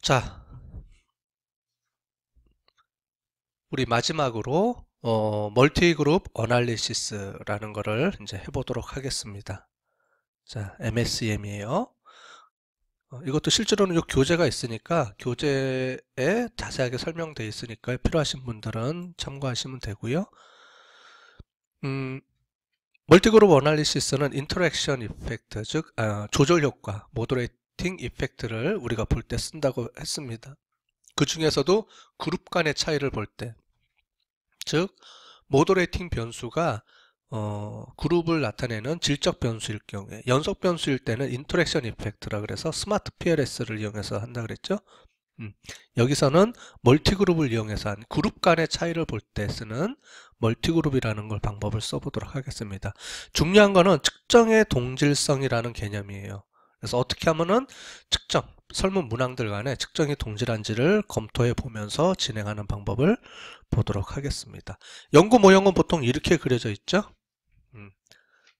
자, 우리 마지막으로 어, 멀티그룹 어널리시스라는 것을 이제 해보도록 하겠습니다. 자, MSM이에요. 어, 이것도 실제로는 요 교재가 있으니까 교재에 자세하게 설명되어 있으니까 필요하신 분들은 참고하시면 되고요. 음, 멀티그룹 어널리시스는 인터랙션 이펙트, 즉 아, 조절 효과, 모더레이트 슈팅 이펙트를 우리가 볼 때 쓴다고 했습니다. 그 중에서도 그룹 간의 차이를 볼 때, 즉 모더레이팅 변수가 어, 그룹을 나타내는 질적 변수일 경우에 연속 변수일 때는 인터랙션 이펙트라 그래서 스마트 PLS를 이용해서 한다 그랬죠. 음, 여기서는 멀티그룹을 이용해서 한 그룹 간의 차이를 볼 때 쓰는 멀티그룹이라는 걸 방법을 써보도록 하겠습니다. 중요한 거는 측정의 동질성이라는 개념이에요. 그래서 어떻게 하면은 측정, 설문 문항들 간에 측정이 동질한지를 검토해 보면서 진행하는 방법을 보도록 하겠습니다. 연구 모형은 보통 이렇게 그려져 있죠. 음,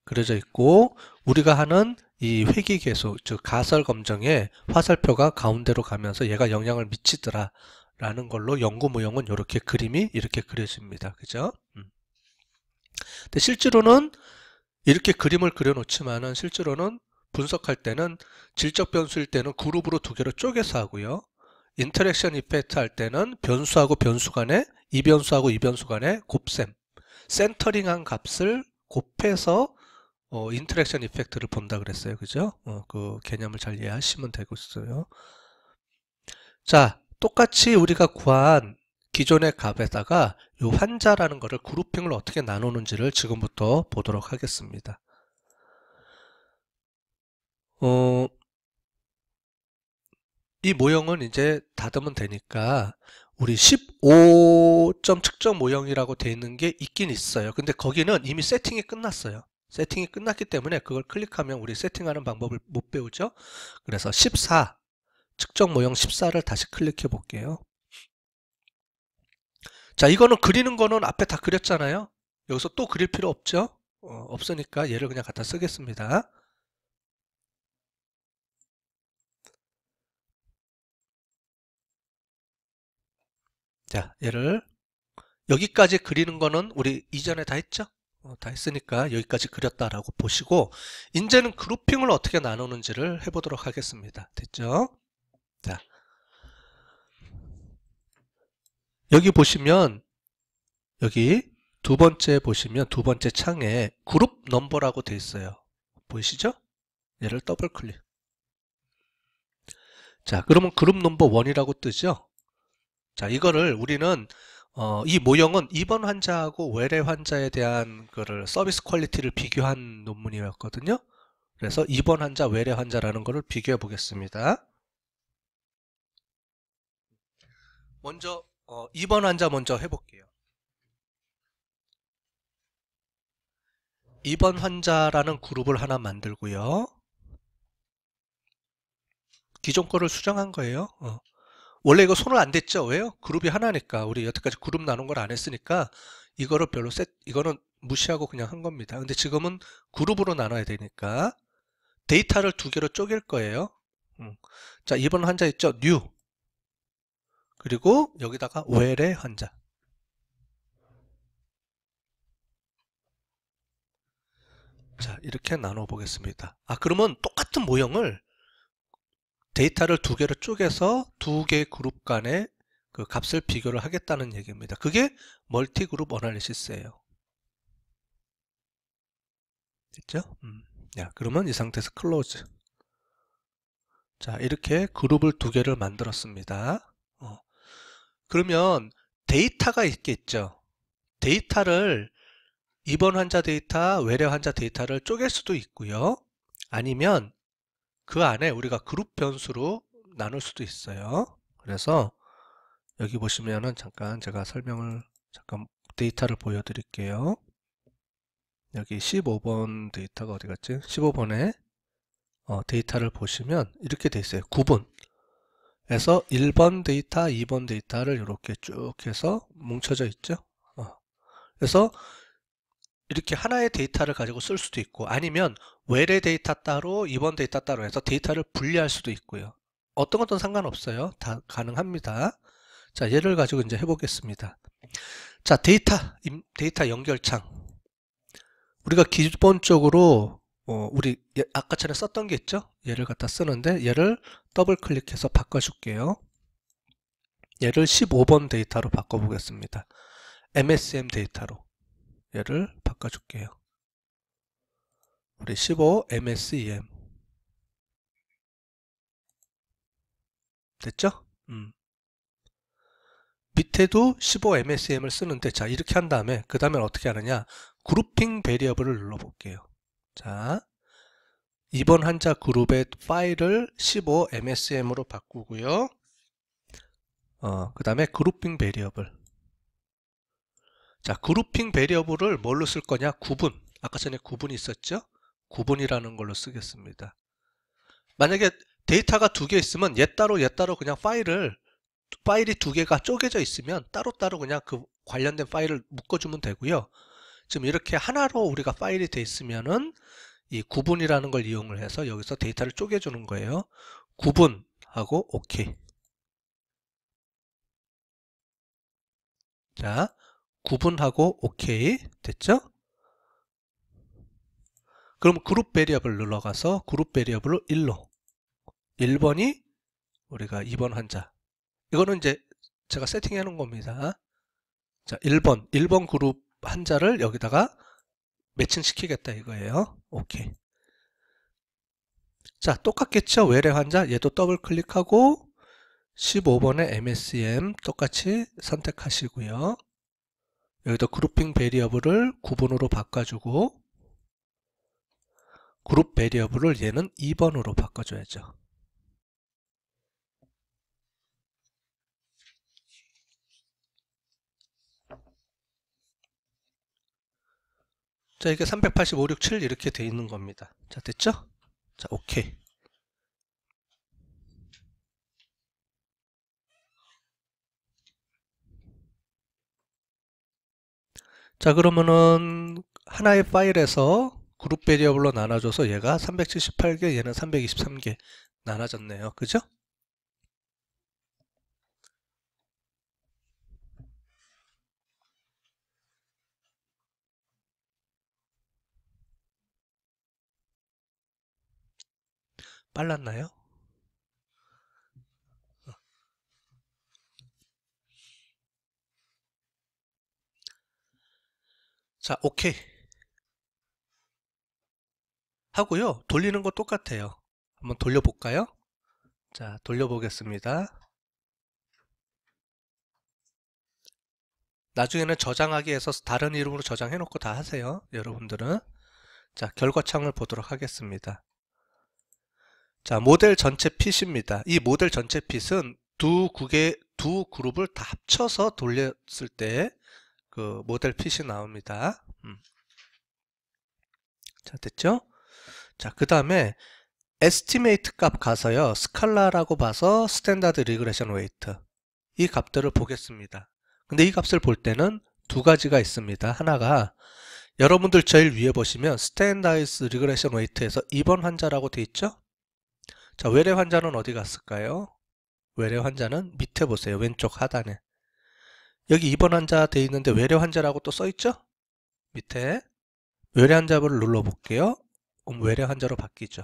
그려져 있고 우리가 하는 이 회기 계수, 즉 가설 검정의 화살표가 가운데로 가면서 얘가 영향을 미치더라 라는 걸로 연구 모형은 이렇게 그림이 이렇게 그려집니다. 그죠? 음. 근데 실제로는 이렇게 그림을 그려놓지만은 실제로는 분석할 때는 질적 변수일 때는 그룹으로 두 개로 쪼개서 하고요. 인터랙션 이펙트 할 때는 변수하고 변수 간에 이 변수하고 이 변수 간에 곱셈 센터링한 값을 곱해서 어, 인터랙션 이펙트를 본다 그랬어요 그죠 어, 그 개념을 잘 이해하시면 되고 있어요 자 똑같이 우리가 구한 기존의 값에다가 이 환자라는 거를 그룹핑을 어떻게 나누는지를 지금부터 보도록 하겠습니다 어, 이 모형은 이제 닫으면 되니까 우리 15점 측정 모형이라고 되어 있는 게 있긴 있어요. 근데 거기는 이미 세팅이 끝났어요. 세팅이 끝났기 때문에 그걸 클릭하면 우리 세팅하는 방법을 못 배우죠. 그래서 14, 측정 모형 14를 다시 클릭해 볼게요. 자, 이거는 그리는 거는 앞에 다 그렸잖아요. 여기서 또 그릴 필요 없죠? 어, 없으니까 얘를 그냥 갖다 쓰겠습니다. 자, 얘를 여기까지 그리는 거는 우리 이전에 다 했죠? 어, 다 했으니까 여기까지 그렸다라고 보시고 이제는 그룹핑을 어떻게 나누는지를 해보도록 하겠습니다. 됐죠? 자, 여기 보시면 여기 두 번째 보시면 두 번째 창에 그룹 넘버라고 돼 있어요. 보이시죠? 얘를 더블 클릭. 자, 그러면 그룹 넘버 1이라고 뜨죠? 자, 이거를 우리는 어, 이 모형은 입원 환자하고 외래 환자에 대한 거를 서비스 퀄리티를 비교한 논문이었거든요. 그래서 입원 환자, 외래 환자라는 거를 비교해 보겠습니다. 먼저 어, 입원 환자 먼저 해볼게요. 입원 환자라는 그룹을 하나 만들고요. 기존 거를 수정한 거예요. 어. 원래 이거 손을 안 댔죠. 왜요? 그룹이 하나니까. 우리 여태까지 그룹 나눈 걸 안 했으니까 이거를 별로 셋, 이거는 무시하고 그냥 한 겁니다. 근데 지금은 그룹으로 나눠야 되니까 데이터를 두 개로 쪼갤 거예요. 음. 자, 이번 환자 있죠? 뉴 그리고 여기다가 w 의 환자. 자, 이렇게 나눠 보겠습니다. 아, 그러면 똑같은 모형을 데이터를 두 개를 쪼개서 두 개 그룹 간의 그 값을 비교를 하겠다는 얘기입니다. 그게 멀티 그룹 어널리시스예요. 됐죠? 음. 야, 그러면 이 상태에서 클로즈. 자, 이렇게 그룹을 두 개를 만들었습니다. 어. 그러면 데이터가 있겠죠. 데이터를 입원 환자 데이터, 외래 환자 데이터를 쪼갤 수도 있고요. 아니면 그 안에 우리가 그룹 변수로 나눌 수도 있어요. 그래서 여기 보시면은 잠깐 제가 설명을 잠깐 데이터를 보여드릴게요. 여기 15번 데이터가 어디 갔지? 15번에 어, 데이터를 보시면 이렇게 돼 있어요. 구분에서 1번 데이터, 2번 데이터를 이렇게 쭉 해서 뭉쳐져 있죠. 어. 그래서 이렇게 하나의 데이터를 가지고 쓸 수도 있고 아니면 외래 데이터 따로 이번 데이터 따로 해서 데이터를 분리할 수도 있고요. 어떤 것도 상관없어요. 다 가능합니다. 자, 예를 가지고 이제 해보겠습니다. 자, 데이터, 데이터 연결창. 우리가 기본적으로 어, 우리 예, 아까 전에 썼던 게 있죠? 얘를 갖다 쓰는데 얘를 더블 클릭해서 바꿔줄게요. 얘를 15번 데이터로 바꿔보겠습니다. MSM 데이터로 얘를 바꿔줄게요. 우리 15 MSEM 됐죠? 음. 밑에도 15 MSM을 e 쓰는데 자 이렇게 한 다음에 그 다음에 어떻게 하느냐 그룹핑 베리어블을 눌러볼게요 자 이번 한자 그룹의 파일을 15 MSM으로 e 바꾸고요 어, 그 다음에 그룹핑 베리어블 자, 그룹핑 베리어블을 뭘로 쓸 거냐? 구분. 아까 전에 구분이 있었죠? 구분이라는 걸로 쓰겠습니다. 만약에 데이터가 두 개 있으면 얘 따로 얘 따로 그냥 파일을 파일이 두 개가 쪼개져 있으면 따로따로 그냥 그 관련된 파일을 묶어주면 되고요. 지금 이렇게 하나로 우리가 파일이 돼 있으면은 이 구분이라는 걸 이용을 해서 여기서 데이터를 쪼개주는 거예요. 구분하고 오케이. 자, 구분하고 OK 됐죠? 그럼 그룹 베리어블 눌러가서 그룹 베리어블로 1로 1번이 우리가 2번 환자 이거는 이제 제가 세팅해 놓은 겁니다 자 1번 1번 그룹 환자를 여기다가 매칭시키겠다 이거예요 오케이 자 똑같겠죠 외래 환자 얘도 더블 클릭하고 15번에 MSM 똑같이 선택하시고요 여기다 그룹핑 베리어블을 9번으로 바꿔주고 그룹 베리어블을 얘는 2번으로 바꿔줘야죠. 자 이게 385, 6, 7 이렇게 돼 있는 겁니다. 자 됐죠? 자 오케이. 자 그러면은 하나의 파일에서 그룹 베리어블로 나눠줘서 얘가 378개 얘는 323개 나눠졌네요 그죠? 빨랐나요? 자, 오케이. 하고요. 돌리는 거 똑같아요. 한번 돌려볼까요? 자, 돌려보겠습니다. 나중에는 저장하기 해서 다른 이름으로 저장해 놓고 다 하세요. 여러분들은. 자, 결과창을 보도록 하겠습니다. 자, 모델 전체 핏입니다. 이 모델 전체 핏은 두 국의 두 그룹을 다 합쳐서 돌렸을 때그 모델 핏이 나옵니다. 음. 자 됐죠? 자 그 다음에 estimate 값 가서요 스칼라라고 봐서 스탠다드 리그레션 웨이트 이 값들을 보겠습니다. 근데 이 값을 볼 때는 두 가지가 있습니다. 하나가 여러분들 제일 위에 보시면 스탠다이스 리그레션 웨이트에서 입원 환자라고 돼 있죠? 자, 외래 환자는 어디 갔을까요? 외래 환자는 밑에 보세요. 왼쪽 하단에. 여기 입원 환자 돼 있는데 외래 환자라고 또 써있죠? 밑에 외래 환자를 눌러볼게요. 그럼 외래 환자로 바뀌죠.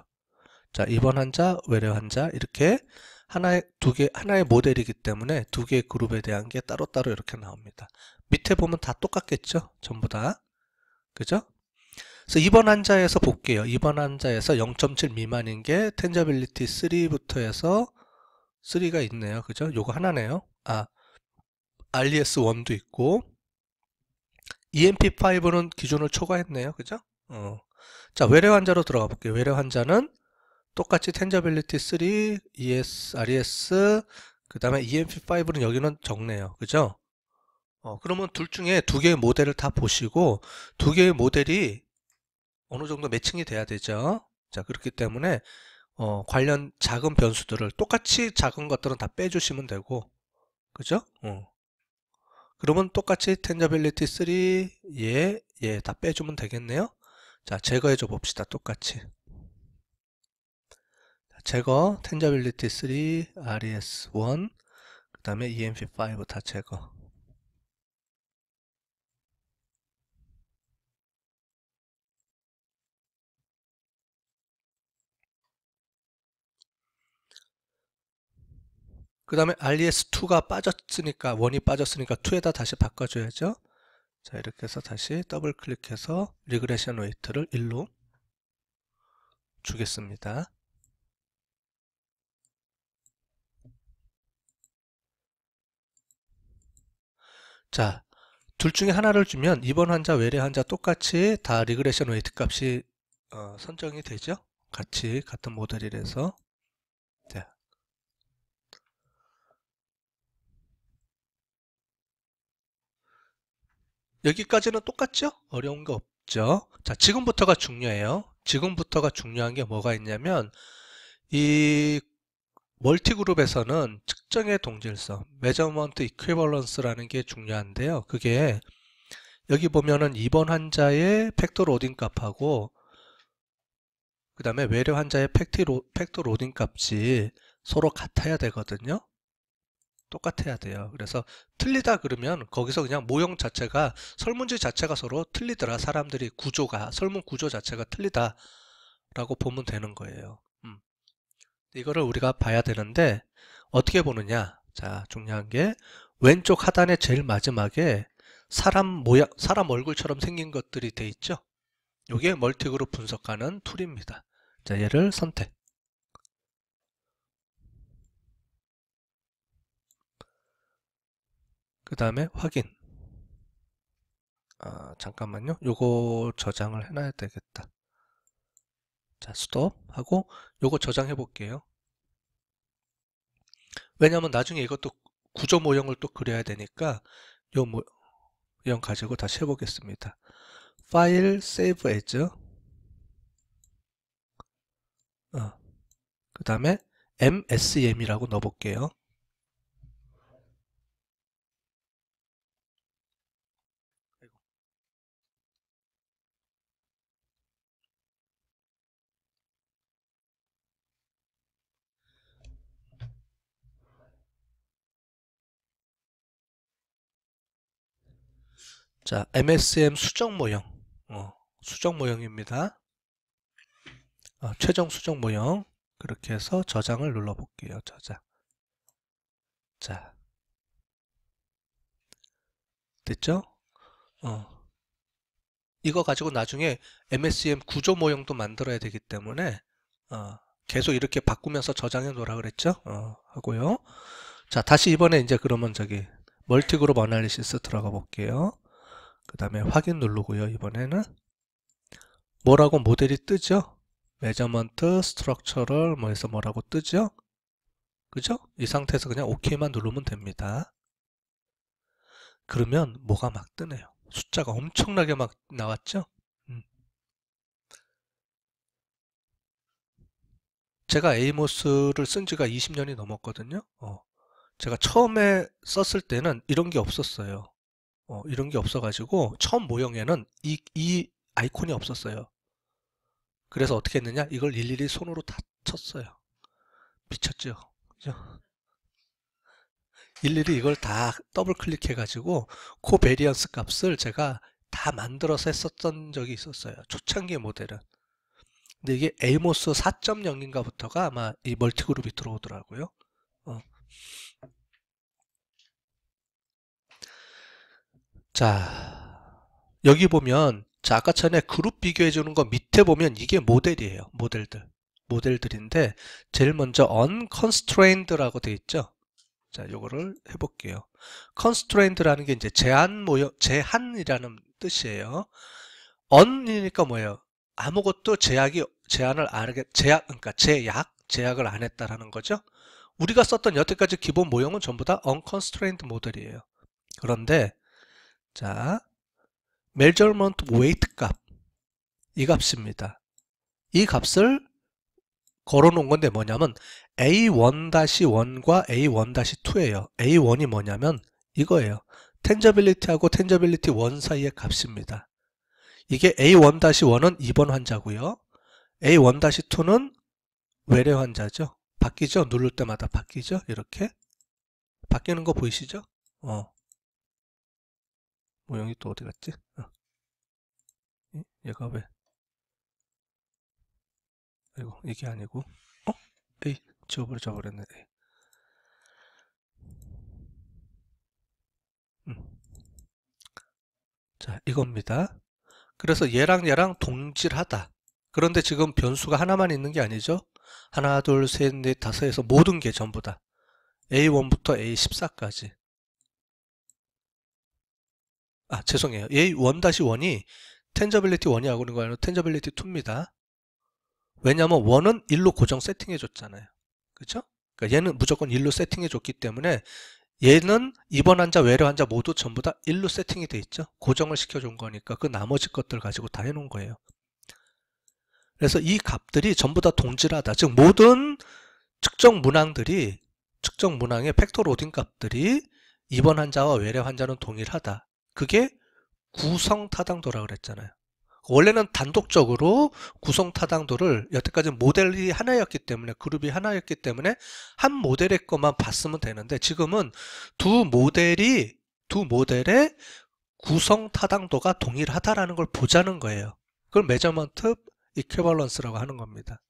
자, 입원 환자, 외래 환자 이렇게 하나의 두 개 하나의 모델이기 때문에 두 개의 그룹에 대한 게 따로따로 이렇게 나옵니다. 밑에 보면 다 똑같겠죠? 전부 다. 그죠? 그래서 입원 환자에서 볼게요. 입원 환자에서 0.7 미만인 게 텐저빌리티 3부터 해서 3가 있네요. 그죠? 요거 하나네요. 아, RES1도 있고 EMP5는 기준을 초과했네요. 그죠? 어. 자, 외래 환자로 들어가 볼게요. 외래 환자는 똑같이 텐저빌리티 3, ES, RES, 그 다음에 EMP5는 여기는 적네요. 그죠? 어, 그러면 둘 중에 두 개의 모델을 다 보시고 두 개의 모델이 어느 정도 매칭이 돼야 되죠. 자, 그렇기 때문에 어, 관련 작은 변수들을 똑같이 작은 것들은 다 빼주시면 되고 그죠? 어. 그러면 똑같이 텐저빌리티 3 예, 예다 빼주면 되겠네요. 자, 제거해 줘 봅시다. 똑같이. 제거, 텐저빌리티 3, RES1, 그 다음에 EMP5 다 제거. 그 다음에 RES2가 빠졌으니까 원이 빠졌으니까 2에다 다시 바꿔줘야죠. 자 이렇게 해서 다시 더블 클릭해서 리그레션 웨이트를 1로 주겠습니다. 자, 둘 중에 하나를 주면 이번 환자, 외래 환자 똑같이 다 리그레션 웨이트 값이 어, 선정이 되죠. 같이 같은 모델이라서 여기까지는 똑같죠? 어려운 거 없죠? 자, 지금부터가 중요해요. 지금부터가 중요한 게 뭐가 있냐면 이 멀티그룹에서는 측정의 동질성, 메저먼트 이퀴벌런스라는 게 중요한데요. 그게 여기 보면은 2번 환자의 팩터 로딩 값하고 그 다음에 외래 환자의 팩트, 로딩 값이 서로 같아야 되거든요. 똑같아야 돼요. 그래서 틀리다 그러면 거기서 그냥 모형 자체가 설문지 자체가 서로 틀리더라. 사람들이 구조가 설문 구조 자체가 틀리다라고 보면 되는 거예요. 음. 이거를 우리가 봐야 되는데 어떻게 보느냐? 자, 중요한 게 왼쪽 하단에 제일 마지막에 사람 모양, 사람 얼굴처럼 생긴 것들이 돼 있죠. 이게 멀티그룹 분석하는 툴입니다. 자, 얘를 선택. 그 다음에 확인 아, 잠깐만요 요거 저장을 해놔야 되겠다 자 스톱 하고 요거 저장해 볼게요 왜냐면 나중에 이것도 구조 모형을 또 그려야 되니까 요 모형 가지고 다시 해보겠습니다 파일 세이브 as 어, 그 다음에 msm이라고 넣어볼게요 자, MSM 수정 모형. 어, 수정 모형입니다. 어, 최종 수정 모형. 그렇게 해서 저장을 눌러 볼게요. 저장. 자. 됐죠? 어. 이거 가지고 나중에 MSM 구조 모형도 만들어야 되기 때문에 어, 계속 이렇게 바꾸면서 저장해 놓으라 그랬죠? 어, 하고요. 자, 다시 이번에 이제 그러면 저기 멀티그룹 어널리시스 들어가 볼게요. 그 다음에 확인 누르고요. 이번에는 뭐라고 모델이 뜨죠? 매저먼트스트럭처를뭐 해서 뭐라고 뜨죠? 그죠? 이 상태에서 그냥 OK만 누르면 됩니다. 그러면 뭐가 막 뜨네요. 숫자가 엄청나게 막 나왔죠? 음. 제가 에이모스를 쓴 지가 20년이 넘었거든요. 어. 제가 처음에 썼을 때는 이런 게 없었어요. 어, 이런 게 없어가지고 처음 모형에는 이, 이 아이콘이 없었어요. 그래서 어떻게 했느냐? 이걸 일일이 손으로 다 쳤어요. 미쳤죠? 그죠? 일일이 이걸 다 더블 클릭해가지고 코베리언스 그 값을 제가 다 만들어서 했었던 적이 있었어요. 초창기 모델은. 근데 이게 에이모스 4.0인가부터가 아마 이 멀티그룹이 들어오더라고요. 어. 자, 여기 보면 자, 아까 전에 그룹 비교해 주는 거 밑에 보면 이게 모델이에요. 모델들. 모델들인데 제일 먼저 unconstrained라고 돼 있죠. 자, 요거를 해 볼게요. constrained라는 게 이제 제한 모여 제한이라는 뜻이에요. un이니까 뭐예요? 아무것도 제약이 제한을 안 하게 제약 그러니까 제약 제약을 안 했다라는 거죠. 우리가 썼던 여태까지 기본 모형은 전부 다 unconstrained 모델이에요. 그런데 자, measurement weight 값. 이 값입니다. 이 값을 걸어놓은 건데 뭐냐면 A1-1과 A1-2예요. A1이 뭐냐면 이거예요. 텐저빌리티하고 텐저빌리티 1 사이의 값입니다. 이게 A1-1은 입원 환자고요. A1-2는 외래 환자죠. 바뀌죠? 누를 때마다 바뀌죠? 이렇게 바뀌는 거 보이시죠? 어. 모형이또 뭐 어디 갔지? 어. 얘가 왜? 아이고 이게 아니고 어? 에이 지워버려 져 버렸네 에이. 음. 자 이겁니다 그래서 얘랑 얘랑 동질하다 그런데 지금 변수가 하나만 있는 게 아니죠 하나 둘셋넷 다섯 에서 모든 게 전부 다 A1부터 A14까지 아 죄송해요. 얘1 다시 원이 텐저빌리티 원이 라고하는거아니 텐저빌리티 2입니다. 왜냐하면 원은 1로 고정 세팅해 줬잖아요. 그렇죠? 그러니까 얘는 무조건 1로 세팅해 줬기 때문에 얘는 입원 환자, 외래 환자 모두 전부 다 1로 세팅이 돼 있죠. 고정을 시켜 준 거니까 그 나머지 것들 가지고 다 해 놓은 거예요. 그래서 이 값들이 전부 다 동질하다. 즉 모든 측정 문항들이 측정 문항의 팩토 로딩 값들이 입원 환자와 외래 환자는 동일하다. 그게 구성타당도라 고 그랬잖아요. 원래는 단독적으로 구성타당도를 여태까지 모델이 하나였기 때문에 그룹이 하나였기 때문에 한 모델의 것만 봤으면 되는데 지금은 두 모델이 두 모델의 구성타당도가 동일하다라는 걸 보자는 거예요. 그걸 메저먼트 이큐발런스라고 하는 겁니다.